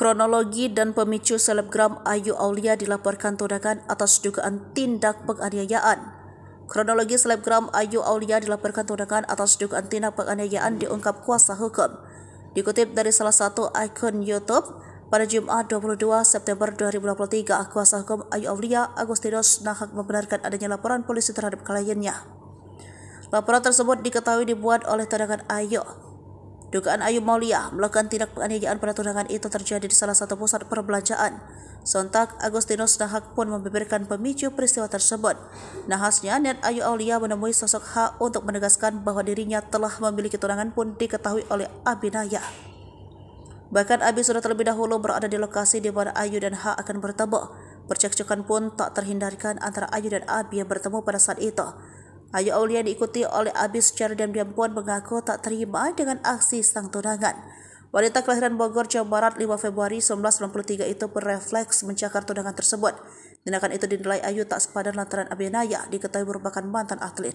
Kronologi dan pemicu selebgram Ayu Aulia dilaporkan Todakan atas dugaan tindak penganiayaan. Kronologi selebgram Ayu Aulia dilaporkan Todakan atas dugaan tindak penganiayaan diungkap kuasa hukum. Dikutip dari salah satu akun YouTube, pada Jumat 22 September 2023, kuasa hukum Ayu Aulia Agustinus Nahak membenarkan adanya laporan polisi terhadap kliennya. Laporan tersebut diketahui dibuat oleh Todakan Ayu. Dugaan Ayu Maulia melakukan tindak penganiayaan tunangan itu terjadi di salah satu pusat perbelanjaan. Sontak, Agustinus Nahak pun membeberkan pemicu peristiwa tersebut. Nahasnya, niat Ayu Aulia menemui sosok H untuk menegaskan bahwa dirinya telah memiliki tunangan pun diketahui oleh Abinaya. Bahkan Abi sudah terlebih dahulu berada di lokasi di mana Ayu dan H akan bertemu. Percekcokan pun tak terhindarkan antara Ayu dan Abi yang bertemu pada saat itu. Ayu Aulia diikuti oleh Abi secara diam-diam pun mengaku tak terima dengan aksi sang tunangan. Wanita kelahiran Bogor, Jawa Barat 5 Februari 1993 itu berefleks mencakar tunangan tersebut. Tindakan itu dinilai Ayu tak sepadan lantaran Abinaya diketahui merupakan mantan atlet.